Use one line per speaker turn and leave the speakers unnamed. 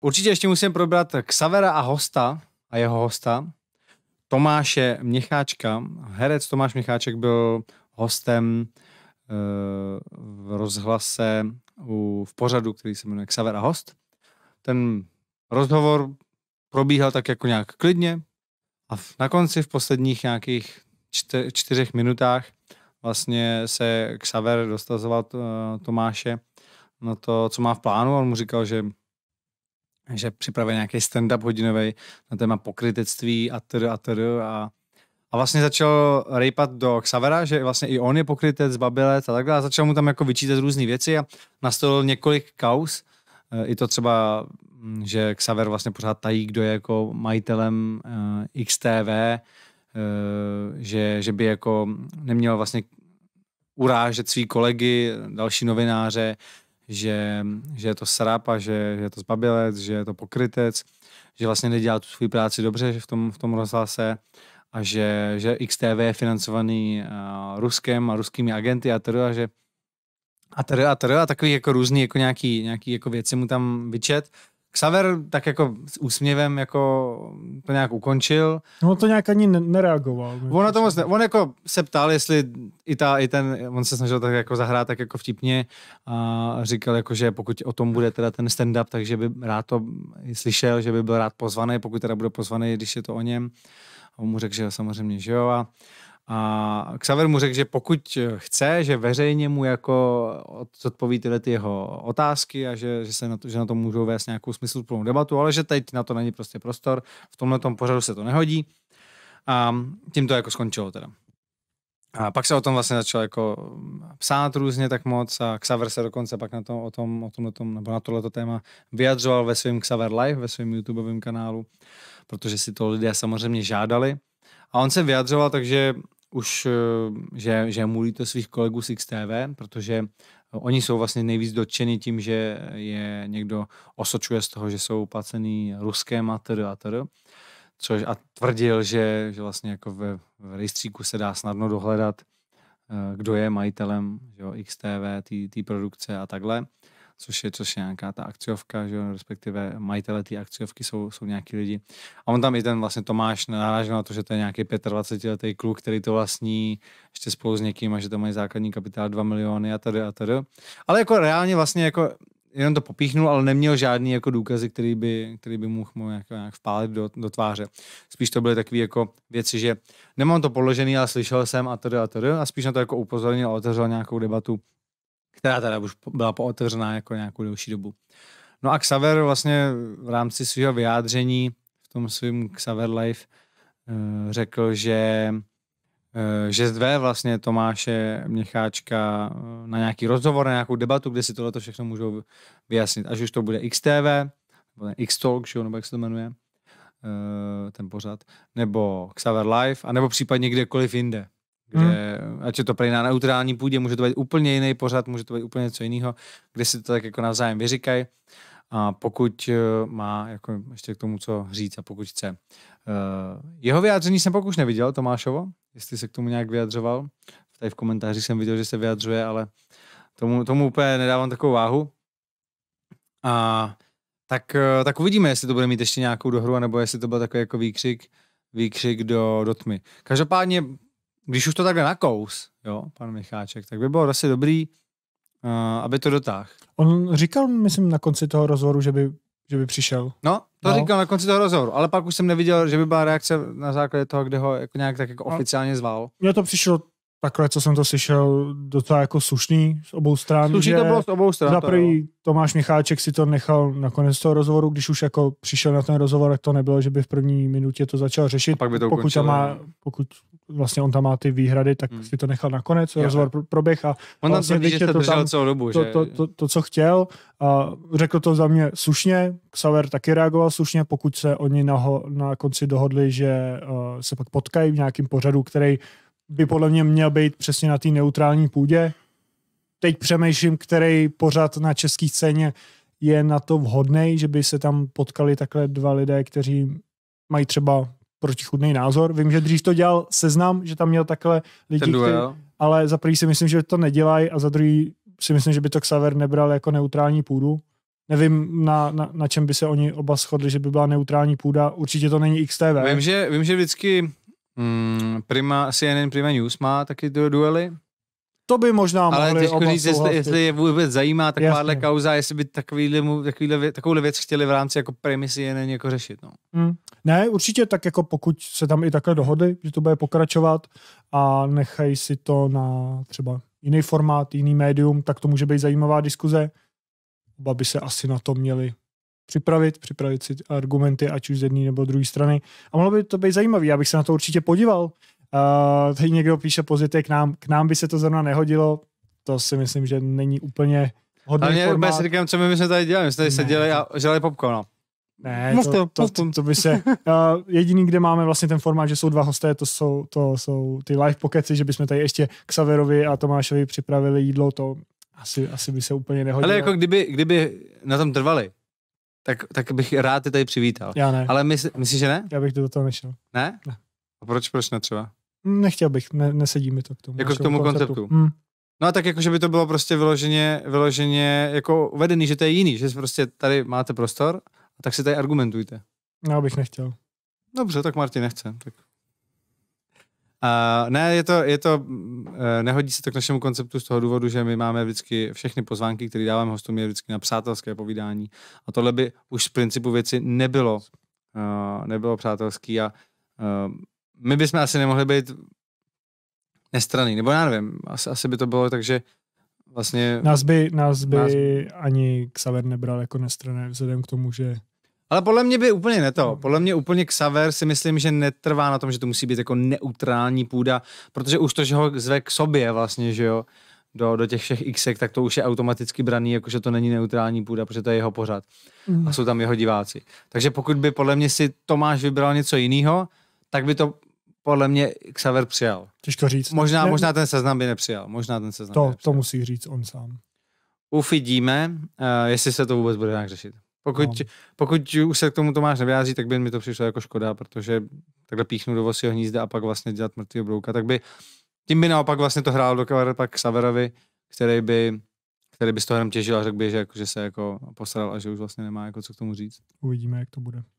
Určitě ještě musím probrat Xavera a hosta a jeho hosta, Tomáše Měcháčka. Herec Tomáš Měcháček byl hostem e, v rozhlase u, v pořadu, který se jmenuje Xaver a host. Ten rozhovor probíhal tak jako nějak klidně a v, na konci v posledních nějakých čtyř, čtyřech minutách vlastně se Xaver dostazoval eh, Tomáše na to, co má v plánu. On mu říkal, že že připravil nějaký stand-up hodinový na téma pokrytectví a tedy a tedy a, a vlastně začal rejpat do Xavera, že vlastně i on je pokrytec, babilec a takhle a začal mu tam jako vyčítat různé věci a nastolil několik kaus, e, i to třeba, mm, že Xaver vlastně pořád tají, kdo je jako majitelem e, XTV, e, že, že by jako neměl vlastně urážet svý kolegy, další novináře, že, že je to srápa, že, že je to zbabilec, že je to pokrytec, že vlastně nedělá tu svou práci dobře že v tom, v tom rozhlase a že, že XTV je financovaný uh, Ruskem a ruskými agenty a tedy a že a tedy a tedy a takový jako různý jako nějaký, nějaký jako věci mu tam vyčet Xaver tak jako s úsměvem jako to nějak ukončil.
No to nějak ani nereagoval.
On, to moc ne, on jako se ptal, jestli i, ta, i ten, on se snažil tak jako zahrát tak jako vtipně a říkal jako, že pokud o tom bude teda ten stand-up, takže by rád to slyšel, že by byl rád pozvaný, pokud teda bude pozvaný, když je to o něm. A on mu řekl, že samozřejmě, že jo. A, a Xaver mu řekl, že pokud chce, že veřejně mu jako odpoví tyhle ty jeho otázky a že, že, se na to, že na to můžou vést nějakou smysluplnou debatu, ale že teď na to není prostě prostor, v tomhle tom pořadu se to nehodí. A tím to jako skončilo teda. A pak se o tom vlastně začalo jako psát různě tak moc a Xaver se dokonce pak na to, o tom, o tomhle tom, nebo na tohleto téma vyjadřoval ve svém Xaver Live, ve svém YouTubeovém kanálu, protože si to lidé samozřejmě žádali. A on se vyjadřoval, takže už, eh, že, že je to svých kolegů z XTV, protože eh, oni jsou vlastně nejvíc dotčeni tím, že je někdo osočuje z toho, že jsou placený ruské a tedy a Což a tvrdil, že, že vlastně jako ve, v rejstříku se dá snadno dohledat, eh, kdo je majitelem že jo, XTV, té produkce a takhle což je, což je nějaká ta akciovka, že respektive majitele té akciovky jsou, jsou nějaký lidi. A on tam i ten vlastně Tomáš narážel na to, že to je nějaký 25-letý kluk, který to vlastní ještě spolu s někým a že to mají základní kapitál 2 miliony a tady a tady. Ale jako reálně vlastně jako jenom to popíchnul, ale neměl žádný jako důkazy, který by, který by mu nějak, nějak vpálit do, do, tváře. Spíš to byly takové jako věci, že nemám to podložený, ale slyšel jsem a tady a tady a spíš na to jako upozornil a otevřel nějakou debatu která teda už byla pootevřená jako nějakou delší dobu. No a Xaver vlastně v rámci svého vyjádření v tom svém Xaver Live eh, řekl, že eh, že zve vlastně Tomáše Měcháčka eh, na nějaký rozhovor, na nějakou debatu, kde si tohleto všechno můžou vyjasnit. Až už to bude XTV, nebo X-Talk, show, nebo jak se to jmenuje, ten pořad, nebo Xaver Live, anebo případně kdekoliv jinde kde, hmm. ať je to prý na neutrální půdě, může to být úplně jiný pořad, může to být úplně něco jiného, kde si to tak jako navzájem vyříkají. A pokud eh, má, jako ještě k tomu, co říct a pokud chce. Eh, jeho vyjádření jsem pokud už neviděl, Tomášovo, jestli se k tomu nějak vyjadřoval. Tady v komentáři jsem viděl, že se vyjadřuje, ale tomu, tomu úplně nedávám takovou váhu. A tak, eh, tak uvidíme, jestli to bude mít ještě nějakou dohru, nebo jestli to byl takový jako výkřik, výkřik do, do tmy. Každopádně když už to takhle nakous, jo, pan Micháček, tak by bylo asi dobrý,
uh, aby to dotáhl. On říkal, myslím, na konci toho rozhovoru, že by, že by přišel.
No, to no. říkal na konci toho rozhovoru, ale pak už jsem neviděl, že by byla reakce na základě toho, kde ho jako nějak tak jako no. oficiálně zval.
Mně to přišlo takhle, co jsem to slyšel, docela jako slušný z obou stran. Slušný to bylo z obou stran. Za prvý Tomáš Micháček si to nechal na konec toho rozhovoru, když už jako přišel na ten rozhovor, tak to nebylo, že by v první minutě to začal řešit. A pak by to pokud, tam má, pokud vlastně on tam má ty výhrady, tak hmm. si to nechal nakonec, jo. rozhovor proběh a on vlastně tam vlastně že to tam, celou dobu, to, že... to, to, to, to, co chtěl a řekl to za mě slušně, Xaver taky reagoval slušně, pokud se oni ho, na konci dohodli, že uh, se pak potkají v nějakém pořadu, který by podle mě měl být přesně na té neutrální půdě. Teď přemýšlím, který pořad na české scéně je na to vhodný, že by se tam potkali takhle dva lidé, kteří mají třeba protichudný názor. Vím, že dřív to dělal seznam, že tam měl takhle lidi, Ten který, ale za prvý si myslím, že to nedělají a za druhý si myslím, že by to Xaver nebral jako neutrální půdu. Nevím, na, na, na čem by se oni oba shodli, že by byla neutrální půda. Určitě to není XTV. Vím,
že, vím, že vždycky mm, Prima, CNN Prima News má taky duely to by možná mohli Ale těžko říct, jestli, jestli, je vůbec zajímá takováhle kauza, jestli by takovýhle, takovýhle, takovouhle věc chtěli v rámci jako premisy jen jako řešit. No.
Hmm. Ne, určitě tak jako pokud se tam i takhle dohodli, že to bude pokračovat a nechají si to na třeba jiný formát, jiný médium, tak to může být zajímavá diskuze. Oba by se asi na to měli připravit, připravit si argumenty, ať už z jedné nebo druhé strany. A mohlo by to být zajímavé, já bych se na to určitě podíval. Uh, tady někdo píše pozitiv, k nám, k nám by se to zrovna nehodilo, to si myslím, že není úplně hodný Ale formát. si
říkám, co my, bychom tady dělali, my jsme tady ne. seděli a žrali popcorn. No.
Ne, to, to, to, to, to by se... Uh, jediný, kde máme vlastně ten formát, že jsou dva hosté, to jsou, to jsou ty live pokeci, že bychom tady ještě k saverovi a Tomášovi připravili jídlo, to asi, asi by se úplně nehodilo. Ale jako
kdyby, kdyby na tom trvali, tak, tak bych rád ty tady přivítal. Já ne.
Ale mysl, myslíš, že ne? Já bych to do toho nešel.
Ne? ne. A proč, proč ne třeba?
Nechtěl bych, ne, nesedí mi to k tomu. Jako, jako k tomu konceptu. konceptu. Hmm. No a
tak jako, že by to bylo prostě vyloženě, vyloženě jako uvedený, že to je jiný, že prostě tady máte prostor a tak si tady argumentujte.
Já no, bych nechtěl.
Dobře, tak Martin nechce. Tak. Uh, ne, je to, je to uh, nehodí se to k našemu konceptu z toho důvodu, že my máme vždycky všechny pozvánky, které dáváme hostům, je vždycky na přátelské povídání. A tohle by už z principu věci nebylo, uh, nebylo přátelský a uh, my bychom asi nemohli být nestraný, nebo já nevím, asi, asi by to bylo, takže vlastně...
Nás by, nás by, nás by... ani Xaver nebral jako nestrané, vzhledem k tomu, že...
Ale podle mě by úplně ne to. Podle mě úplně Xaver si myslím, že netrvá na tom, že to musí být jako neutrální půda, protože už to, že ho zve k sobě vlastně, že jo, do, do těch všech x tak to už je automaticky braný, jakože to není neutrální půda, protože to je jeho pořad. Mm. A jsou tam jeho diváci. Takže pokud by podle mě si Tomáš vybral něco jiného, tak by to podle mě Xaver přijal.
Těžko říct. Možná, ne, možná ten
seznam by nepřijal. Možná ten seznam to,
to musí říct on sám.
Uvidíme, uh, eh, jestli se to vůbec bude nějak řešit.
Pokud, no. pokud
už se k tomu Tomáš nevyjádří, tak by mi to přišlo jako škoda, protože takhle píchnu do vosího hnízda a pak vlastně dělat mrtvý brouka, tak by tím by naopak vlastně to hrál do kavere pak Xaverovi, který by, který by z toho těžil a řekl by, že, jako, že se jako postaral a že už vlastně nemá jako co k tomu říct.
Uvidíme, jak to bude.